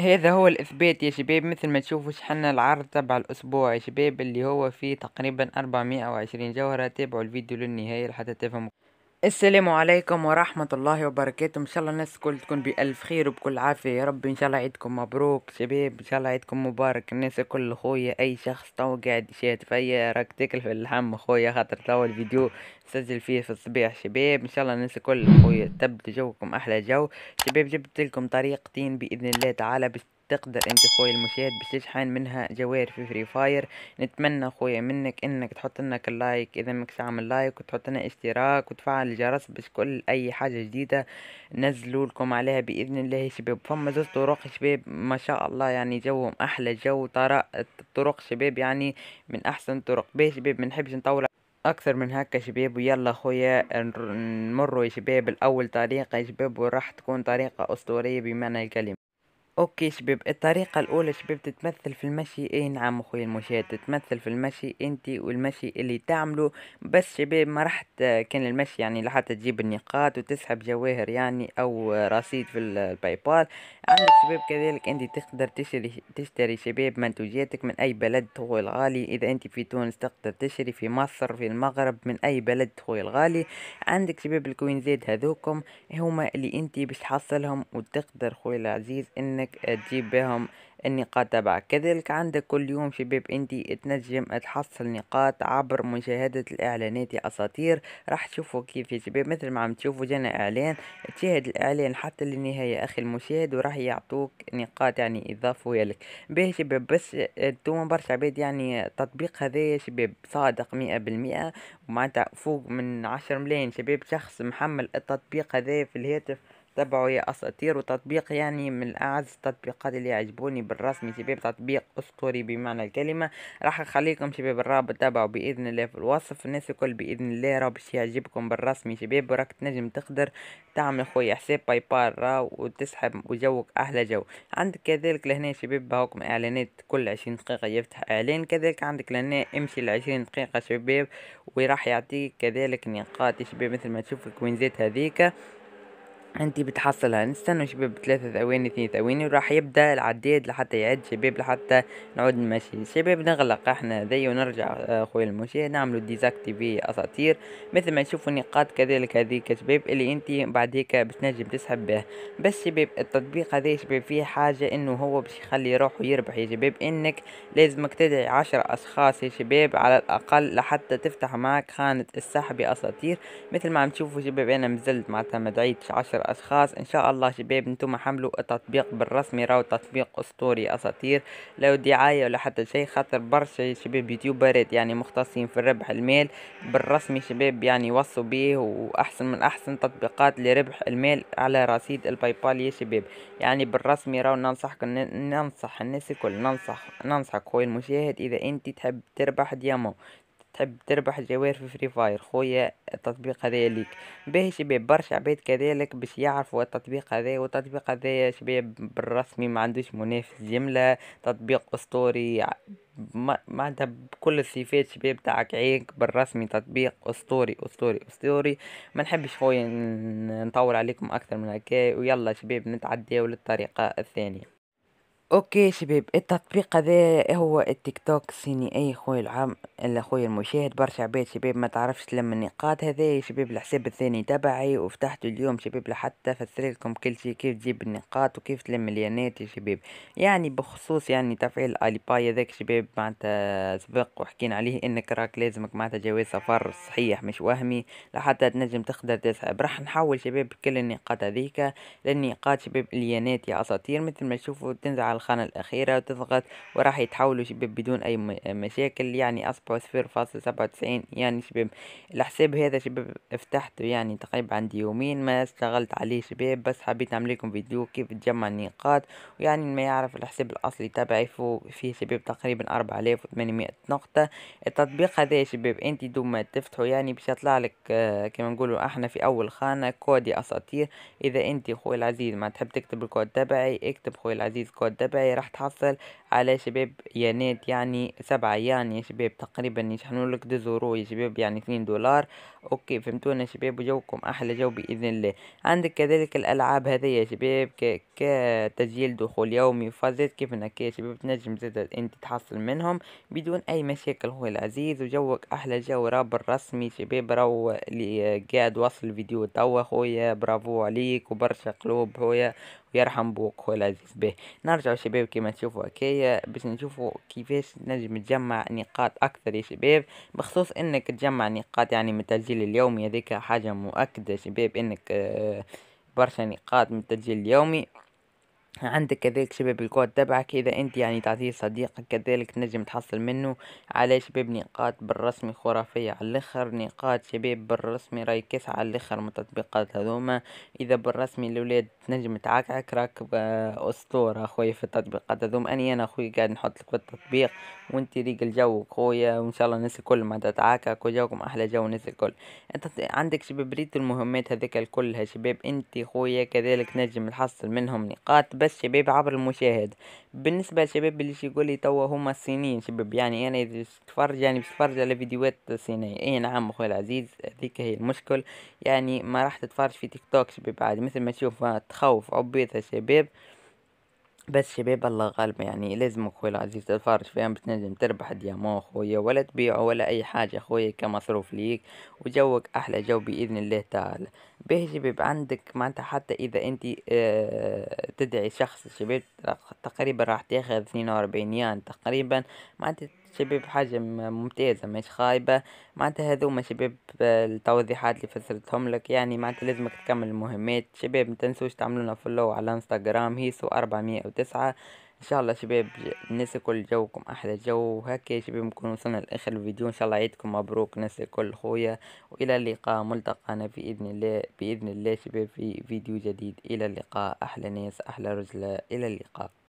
هذا هو الإثبات يا شباب مثل ما تشوفوا شحنا العرض تبع الأسبوع يا شباب اللي هو فيه تقريبا 420 وعشرين جوهرة تابعوا الفيديو للنهاية لحتى تفهموا السلام عليكم ورحمة الله وبركاته إن شاء الله الناس الكل تكون بألف خير وبكل عافية يا رب إن شاء الله عيدكم مبروك شباب إن شاء الله عيدكم مبارك الناس الكل خويا أي شخص تو قاعد يشاهد فيا راك تاكل في اللحم خويا خاطر تو الفيديو سجل فيه في الصباح شباب إن شاء الله الناس الكل خويا تبت جوكم أحلى جو شباب جبت لكم طريقتين بإذن الله تعالى باش تقدر انت خويا المشاهد باش تشحن منها جوائر في فري فاير نتمنى خويا منك انك تحط لنا اللايك اذا ماكش تعمل لايك وتحط لنا اشتراك وتفعل الجرس باش كل اي حاجه جديده نزلوا لكم عليها باذن الله شباب فما زوج طرق شباب ما شاء الله يعني جوهم احلى جو ترى الطرق شباب يعني من احسن طرق باش شباب ما نحبش نطول اكثر من هكا شباب ويلا خويا نمروا يا شباب الاول طريقه يا شباب وراح تكون طريقه اسطوريه بمعنى الكلمه اوكي شباب الطريقة الأولى شباب تتمثل في المشي اي نعم اخويا المشاهد تتمثل في المشي انت والمشي اللي تعمله بس شباب ما راح كان المشي يعني لحتى تجيب النقاط وتسحب جواهر يعني او رصيد في الباي بال عندك شباب كذلك انت تقدر تشتري تشتري شباب منتوجاتك من اي بلد خويا الغالي اذا انت في تونس تقدر تشتري في مصر في المغرب من اي بلد خويا الغالي عندك شباب الكوينزات هذوكم هما اللي انت باش تحصلهم وتقدر خويا العزيز انك انك تجيب بهم النقاط تبعك كذلك عندك كل يوم شباب انت تنجم تحصل نقاط عبر مشاهدة الاعلانات يا اساطير راح تشوفوا كيف يا شباب مثل ما عم تشوفوا جانا اعلان تشاهد الاعلان حتى للنهاية اخي المشاهد وراح يعطوك نقاط يعني اضافوها لك به شباب بس انتم برشا عباد يعني التطبيق هذا يا شباب صادق مئة بالمئة ومعناتها فوق من عشر ملايين شباب شخص محمل التطبيق هذا في الهاتف تبعه يا اساطير وتطبيق يعني من اعز التطبيقات اللي يعجبوني بالرسمي شباب تطبيق اسطوري بمعنى الكلمه راح اخليكم شباب الرابط تبعه باذن الله في الوصف الناس الكل باذن الله راه باش يعجبكم بالرسمي شباب وراك تنجم تقدر تعمل خويا حساب باي بار را وتسحب وجوك احلى جو عندك كذلك لهنا شباب هاكم اعلانات كل عشرين دقيقه يفتح اعلان كذلك عندك لهنا امشي 20 دقيقه شباب وراح يعطيك كذلك نقاط شباب مثل ما تشوف الكوينزات هذيك انت بتحصلها نستنى يعني شباب ثلاثة ثواني اثنين ثواني وراح يبدا العداد لحتى يعد شباب لحتى نعود نمشي شباب نغلق احنا ذي ونرجع آه، اخويا المشاهد نعملو ديزاكتيفي اساطير مثل ما تشوفوا النقاط كذلك هذيك شباب اللي انت بعد هيك تنجم تسحب به بس شباب التطبيق هذا شباب فيه حاجة انه هو باش يخلي روحه يربح يا شباب انك لازمك تدعي عشر اشخاص يا شباب على الاقل لحتى تفتح معك خانة السحب اساطير مثل ما عم تشوفوا شباب انا مزلت معناتها ما دعيتش عشر أشخاص إن شاء الله شباب نتوما حملوا التطبيق بالرسمي راهو تطبيق أسطوري أساطير لا دعاية ولا حتى شيء خاطر برشا شباب يوتيوبرات يعني مختصين في الربح المال بالرسمي شباب يعني وصوا به وأحسن من أحسن تطبيقات لربح المال على رصيد الباي بال يا شباب يعني بالرسمي راهو ننصحك ننصح الناس الكل ننصح ننصحك خويا المشاهد إذا أنت تحب تربح ديامو تحب تربح جوائز في فري فاير خويا التطبيق هذايا ليك باهي شباب برشا عباد كذلك باش يعرفوا التطبيق هذا والتطبيق هذايا شباب بالرسمي ما عندوش منافس جمله تطبيق اسطوري ما معناتها بكل الصفات شباب تاعك عينك بالرسمي تطبيق اسطوري اسطوري اسطوري ما نحبش خويا نطول عليكم اكثر من هكا ويلا شباب نتعداو للطريقه الثانيه اوكي شباب التطبيق هذا هو التيك توك الصيني اي خويا العام الا خويا المشاهد برشا عباد شباب ما تعرفش لما النقاط هذا شباب الحساب الثاني تبعي وفتحته اليوم شباب لحتى فسر لكم كل شيء كيف تجيب النقاط وكيف تلم مليونات يا شباب يعني بخصوص يعني تفعيل الي باي هذاك شباب معناتها سبق وحكينا عليه انك راك لازمك معناتها جواز سفر صحيح مش وهمي لحتى تنجم تقدر تسحب راح نحول شباب كل النقاط هذيك للنقاط شباب اليانات يا اساطير مثل ما تشوفوا تنزل على الخانة الأخيرة وتضغط وراح يتحولوا شباب بدون أي مشاكل يعني أصبحوا صفر فاصل سبعة وتسعين يعني شباب الحساب هذا شباب فتحته يعني تقريبا عندي يومين ما اشتغلت عليه شباب بس حبيت أعمل لكم فيديو كيف تجمع النقاط ويعني ما يعرف الحساب الأصلي تبعي فيه شباب تقريبا أربعة آلاف وثمانمائة نقطة التطبيق هذا يا شباب أنت دوما تفتحه يعني باش يطلع لك آه، كما نقولوا احنا في أول خانة كودي أساطير إذا أنت خويا العزيز ما تحب تكتب الكود تبعي اكتب خويا العزيز كود تبعي رح تحصل على شباب يانات يعني سبعة يعني يا شباب تقريبا يشحنوا لك دزورو يا شباب يعني اثنين دولار اوكي فهمتونا يا شباب وجوكم احلى جو باذن الله عندك كذلك الالعاب هذه يا شباب كتسجيل دخول يومي وفازات كيف انك يا شباب تنجم زادة انت تحصل منهم بدون اي مشاكل هو العزيز وجوك احلى جو راب الرسمي شباب راهو اللي قاعد وصل الفيديو توا خويا برافو عليك وبرشا قلوب خويا ويرحم بوك هو العزيز به نرجع شباب كيما تشوفوا هكايا باش نشوفوا كيفاش نجم تجمع نقاط أكثر يا شباب بخصوص أنك تجمع نقاط يعني من التسجيل اليومي هذيك حاجة مؤكدة شباب أنك آه، برشا نقاط من التسجيل اليومي عندك كذلك شباب الكود تبعك اذا انت يعني تعطيه صديقك كذلك تنجم تحصل منه على شباب نقاط بالرسمي خرافية على الاخر نقاط شباب بالرسمي راي كيس على الاخر من التطبيقات هذوما اذا بالرسمي الاولاد تنجم تعكعك راك آه، اسطورة خويا في التطبيقات هذوما اني انا خويا قاعد نحط لك في التطبيق وانت ريق الجو خويا وان شاء الله الناس الكل ما تتعاكك وجوكم احلى جو الناس الكل انت عندك شباب ريت المهمات هذيك الكلها شباب انت خويا كذلك نجم تحصل منهم نقاط بس شباب عبر المشاهد بالنسبة للشباب اللي يقول لي توا هما الصينيين شباب يعني انا اذا تفرج يعني بتفرج على فيديوهات صينية اي نعم اخوي العزيز هذيك هي المشكل يعني ما راح تتفرج في تيك توك شباب عادي مثل ما تشوف تخوف عبيطة شباب بس شباب الله غالب يعني لازم اخوي العزيز تتفرج فيها باش تنجم تربح ديامو خويا ولا تبيعه ولا اي حاجة خويا كمصروف ليك وجوك احلى جو باذن الله تعالى به شباب عندك معنتها حتى اذا انت اه تدعي شخص شباب تقريبا راح تاخذ 42 يان تقريبا معنتها شباب حجم ممتازة مش خايبة معناتها ما شباب آه، التوضيحات اللي فسرتهم لك يعني معناتها لازمك تكمل المهمات شباب متنسوش تعملونا فولو على انستغرام هيسو أربعمية وتسعة ان شاء الله شباب الناس الكل جوكم احلى جو وهكا شباب نكون وصلنا لاخر الفيديو ان شاء الله عيدكم مبروك الناس الكل خويا والى اللقاء ملتقانا باذن الله باذن الله شباب في فيديو جديد الى اللقاء احلى ناس احلى رجله الى اللقاء